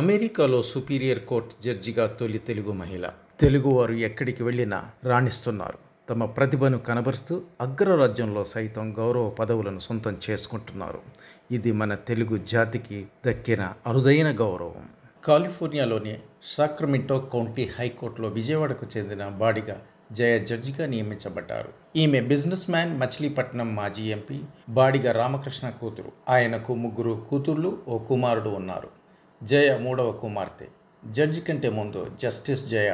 అమెరికాలో superior court జడ్జిగా తొలి తెలుగు మహిళ తెలుగువారు ఎక్కడికి వెళ్ళినా రాణిస్తున్నారు తమ ప్రతిభను కనబరుస్తూ అగ్రరాజ్యంలో సైతం గౌరవ పదవులను సొంతం చేసుకుంటున్నారు ఇది మన తెలుగు జాతికి దక్కిన అరుదైన గౌరవం కాలిఫోర్నియాలోని సాక్రమింటో కౌంటీ హైకోర్టులో విజయవాడకు చెందిన బాడిగా జయ జడ్జిగా నియమించబడ్డారు ఈమె బిజినెస్ మ్యాన్ మచిలీపట్నం మాజీ ఎంపీ బాడిగ రామకృష్ణ కూతురు ఆయనకు ముగ్గురు కూతుర్లు ఓ కుమారుడు ఉన్నారు జయ మూడవ కుమార్తె జడ్జి కంటే ముందు జస్టిస్ జయ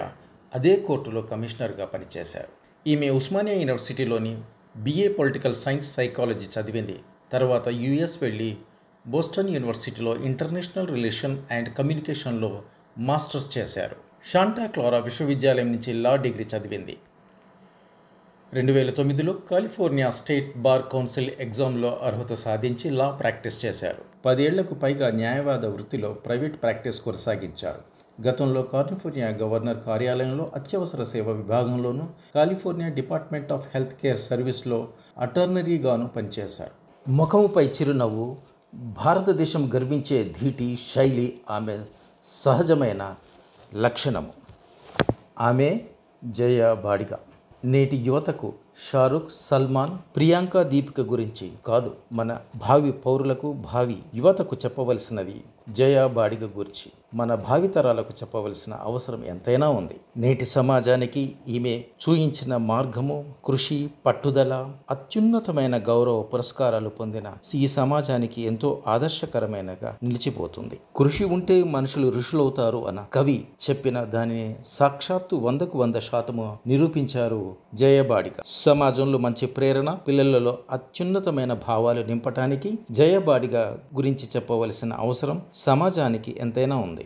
అదే కోర్టులో కమిషనర్గా పనిచేశారు ఈమె ఉస్మానియా యూనివర్సిటీలోని బిఏ పొలిటికల్ సైన్స్ సైకాలజీ చదివింది తర్వాత యుఎస్ వెళ్ళి బోస్టన్ యూనివర్సిటీలో ఇంటర్నేషనల్ రిలేషన్ అండ్ కమ్యూనికేషన్లో మాస్టర్స్ చేశారు శాంటా క్లారా విశ్వవిద్యాలయం నుంచి లా డిగ్రీ చదివింది రెండు వేల తొమ్మిదిలో కాలిఫోర్నియా స్టేట్ బార్ కౌన్సిల్ ఎగ్జామ్లో అర్హత సాధించి లా ప్రాక్టీస్ చేశారు పదేళ్లకు పైగా న్యాయవాద వృత్తిలో ప్రైవేట్ ప్రాక్టీస్ కొనసాగించారు గతంలో కాలిఫోర్నియా గవర్నర్ కార్యాలయంలో అత్యవసర సేవ విభాగంలోనూ California department of health care సర్వీస్లో అటర్నరీగాను పనిచేశారు ముఖముపై చిరునవ్వు భారతదేశం గర్వించే ధీటి శైలి ఆమె సహజమైన లక్షణము ఆమె జయ బాడిగా నేటి యువతకు షారుఖ్ సల్మాన్ ప్రియాంక దీపిక గురించి కాదు మన భావి పౌరులకు భావి యువతకు చెప్పవలసినది జయా బాడిగ గురించి మన భావితరాలకు చెప్పవలసిన అవసరం ఎంతైనా ఉంది నేటి సమాజానికి ఈమె చూయించిన మార్గము కృషి పట్టుదల అత్యున్నతమైన గౌరవ పురస్కారాలు పొందిన ఈ సమాజానికి ఎంతో ఆదర్శకరమైనగా నిలిచిపోతుంది కృషి ఉంటే మనుషులు ఋషులవుతారు అన్న కవి చెప్పిన దానిని సాక్షాత్తు వందకు వంద శాతము నిరూపించారు జయబాడిక సమాజంలో మంచి ప్రేరణ పిల్లలలో అత్యున్నతమైన భావాలు నింపటానికి జయబాడిగ గురించి చెప్పవలసిన అవసరం సమాజానికి ఎంతైనా ఉంది